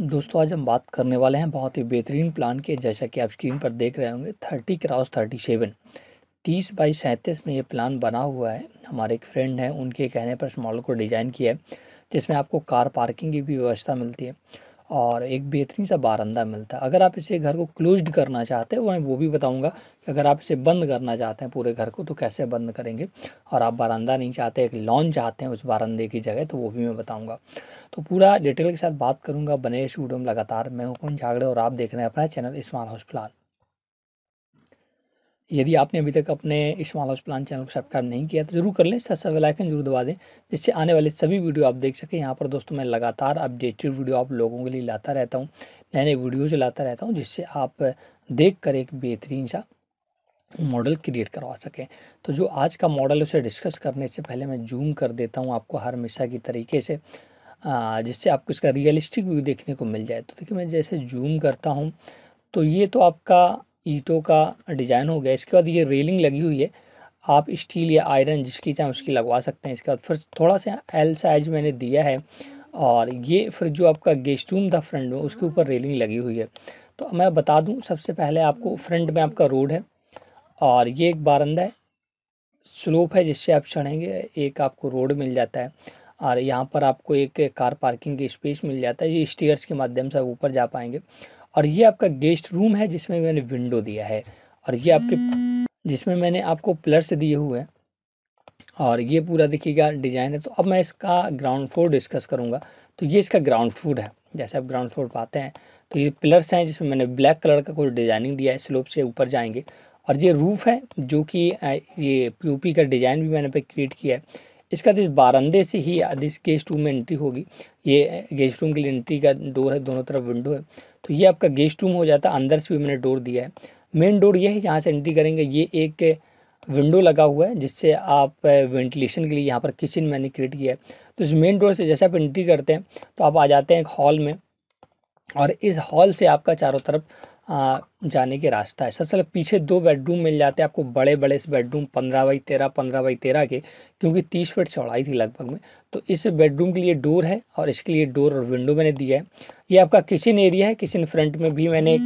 दोस्तों आज हम बात करने वाले हैं बहुत ही बेहतरीन प्लान के जैसा कि आप स्क्रीन पर देख रहे होंगे थर्टी क्रॉस थर्टी सेवन तीस बाई सैंतीस में ये प्लान बना हुआ है हमारे एक फ्रेंड हैं उनके कहने पर इस मॉडल को डिज़ाइन किया है जिसमें आपको कार पार्किंग की भी व्यवस्था मिलती है और एक बेहतरीन सा बारंदा मिलता है अगर आप इसे घर को क्लोज्ड करना चाहते हो मैं वो भी बताऊंगा कि अगर आप इसे बंद करना चाहते हैं पूरे घर को तो कैसे बंद करेंगे और आप बारंदा नहीं चाहते एक लॉन चाहते हैं उस बारंदे की जगह तो वो भी मैं बताऊँगा तो पूरा डिटेल के साथ बात करूँगा बने स्टूडियो में लगातार मैं हुकुम झागड़े और आप देख रहे हैं अपना चैनल हाउस प्लान यदि आपने अभी तक अपने इस हाउस प्लान चैनल को सब्सक्राइब नहीं किया तो जरूर कर लें साथ साथ वेलाइकन जरूर दबा दें जिससे आने वाले सभी वीडियो आप देख सकें यहाँ पर दोस्तों मैं लगातार अपडेटेड वीडियो आप लोगों के लिए लाता रहता हूँ नए नए वीडियोज लाता रहता हूँ जिससे आप देख कर एक बेहतरीन सा मॉडल क्रिएट करवा सकें तो जो आज का मॉडल है उसे डिस्कस करने से पहले मैं जूम कर देता हूँ आपको हर हमेशा की तरीके से जिससे आपको इसका रियलिस्टिक व्यू देखने को मिल जाए तो देखिए मैं जैसे जूम करता हूँ तो ये तो आपका ईंटों का डिज़ाइन हो गया इसके बाद ये रेलिंग लगी हुई है आप स्टील या आयरन जिसकी चाहें उसकी लगवा सकते हैं इसके बाद फिर थोड़ा सा एल साइज मैंने दिया है और ये फिर जो आपका गेस्ट रूम था फ्रंट में उसके ऊपर रेलिंग लगी हुई है तो मैं बता दूं सबसे पहले आपको फ्रंट में आपका रोड है और ये एक बारंदा है स्लोप है जिससे आप चढ़ेंगे एक आपको रोड मिल जाता है और यहाँ पर आपको एक कार पार्किंग की स्पेस मिल जाता है ये स्टेयर्स के माध्यम से आप ऊपर जा पाएंगे और ये आपका गेस्ट रूम है जिसमें मैंने विंडो दिया है और ये आपके जिसमें मैंने आपको प्लस दिए हुए हैं और ये पूरा देखिएगा डिज़ाइन है तो अब मैं इसका ग्राउंड फ्लोर डिस्कस करूँगा तो ये इसका ग्राउंड फ्लोर है जैसे आप ग्राउंड फ्लोर पाते हैं तो ये पिलर्स हैं जिसमें मैंने ब्लैक कलर का कोई डिज़ाइनिंग दिया है स्लोप से ऊपर जाएंगे और ये रूफ़ है जो कि ये पीओपी का डिज़ाइन भी मैंने पे क्रिएट किया है इसका दिस तो इस बारंदे से ही इस गेस्ट रूम में एंट्री होगी ये गेस्ट रूम के लिए एंट्री का डोर है दोनों तरफ विंडो है तो ये आपका गेस्ट रूम हो जाता है अंदर से भी मैंने डोर दिया है मेन डोर ये है यहाँ से एंट्री करेंगे ये एक विंडो लगा हुआ है जिससे आप वेंटिलेशन के लिए यहाँ पर किचन मैंने क्रिएट किया है तो इस मेन डोर से जैसे आप एंट्री करते हैं तो आप आ जाते हैं एक हॉल में और इस हॉल से आपका चारों तरफ जाने के रास्ता है सबसे पीछे दो बेडरूम मिल जाते हैं आपको बड़े बड़े इस बेडरूम पंद्रह बाई तेरह पंद्रह बाई तेरह के क्योंकि तीस फीट चौड़ाई थी लगभग में तो इस बेडरूम के लिए डोर है और इसके लिए डोर और विंडो मैंने दिया है ये आपका किचन एरिया है किचन फ्रंट में भी मैंने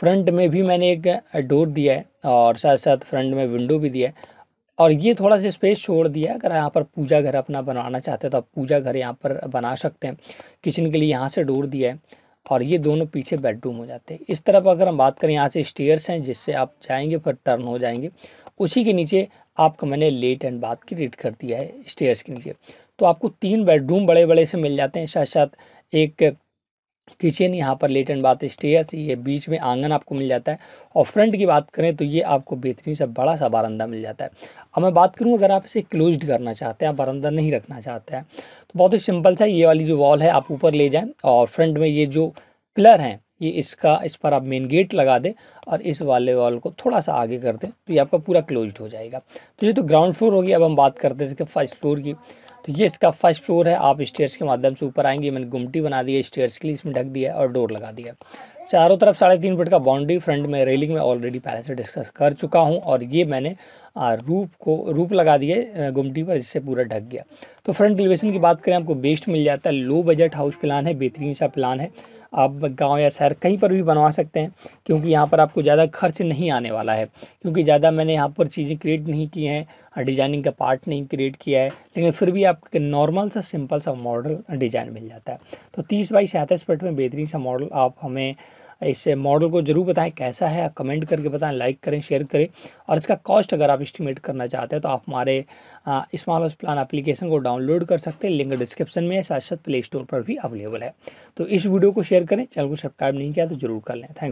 फ्रंट में भी मैंने एक डोर दिया है और साथ साथ फ्रंट में विंडो भी दिया है और ये थोड़ा सा स्पेस छोड़ दिया अगर यहाँ पर पूजा घर अपना बनाना चाहते हैं तो आप पूजा घर यहाँ पर बना सकते हैं किचन के लिए यहाँ से डोर दिया है और ये दोनों पीछे बेडरूम हो जाते हैं इस तरफ अगर हम बात करें यहाँ से स्टेयर्स हैं जिससे आप जाएंगे फिर टर्न हो जाएंगे उसी के नीचे आपका मैंने लेट एंड बात की रीट कर दिया है स्टेयर्स के नीचे तो आपको तीन बेडरूम बड़े बड़े से मिल जाते हैं साथ साथ एक किचन यहाँ पर लेट एंड बात स्टेयर्स ये बीच में आंगन आपको मिल जाता है और फ्रंट की बात करें तो ये आपको बेहतरीन सा बड़ा सा बारंदा मिल जाता है अब मैं बात करूँ अगर आप इसे क्लोज्ड करना चाहते हैं आप बारंदा नहीं रखना चाहते हैं बहुत ही सिंपल सा ये वाली जो वॉल है आप ऊपर ले जाएं और फ्रंट में ये जो पिलर हैं ये इसका इस पर आप मेन गेट लगा दें और इस वाले वॉल को थोड़ा सा आगे कर दें तो ये आपका पूरा क्लोज्ड हो जाएगा तो ये तो ग्राउंड फ्लोर होगी अब हम बात करते हैं इसके फर्स्ट फ्लोर की तो ये इसका फर्स्ट फ्लोर है आप स्टेयर्स के माध्यम से ऊपर आएंगे मैंने गुमटी बना दी है स्टेयर्स के लिए इसमें ढक दिया है और डोर लगा दिया है चारों तरफ साढ़े तीन फुट का बाउंड्री फ्रंट में रेलिंग में ऑलरेडी पहले से डिस्कस कर चुका हूँ और ये मैंने रूप को रूप लगा दिए गुमटी पर जिससे पूरा ढक गया तो फ्रंट एलिवेशन की बात करें आपको बेस्ट मिल जाता है लो बजट हाउस प्लान है बेहतरीन सा प्लान है आप गांव या शहर कहीं पर भी बनवा सकते हैं क्योंकि यहाँ पर आपको ज़्यादा खर्च नहीं आने वाला है क्योंकि ज़्यादा मैंने यहाँ पर चीज़ें क्रिएट नहीं की हैं डिज़ाइनिंग का पार्ट नहीं क्रिएट किया है लेकिन फिर भी आपको नॉर्मल सा सिंपल सा मॉडल डिज़ाइन मिल जाता है तो तीस बाई सैंतीस फिट में बेहतरीन सा मॉडल आप हमें इस मॉडल को ज़रूर बताएं कैसा है कमेंट करके बताएं लाइक करें शेयर करें और इसका कॉस्ट अगर आप इस्टीमेट करना चाहते हैं तो आप हमारे स्मॉल हाउस प्लान एप्लीकेशन को डाउनलोड कर सकते हैं लिंक डिस्क्रिप्शन में है साथ साथ प्ले स्टोर पर भी अवेलेबल है तो इस वीडियो को शेयर करें चैनल को सब्सक्राइब नहीं किया तो जरूर कर लें थैंक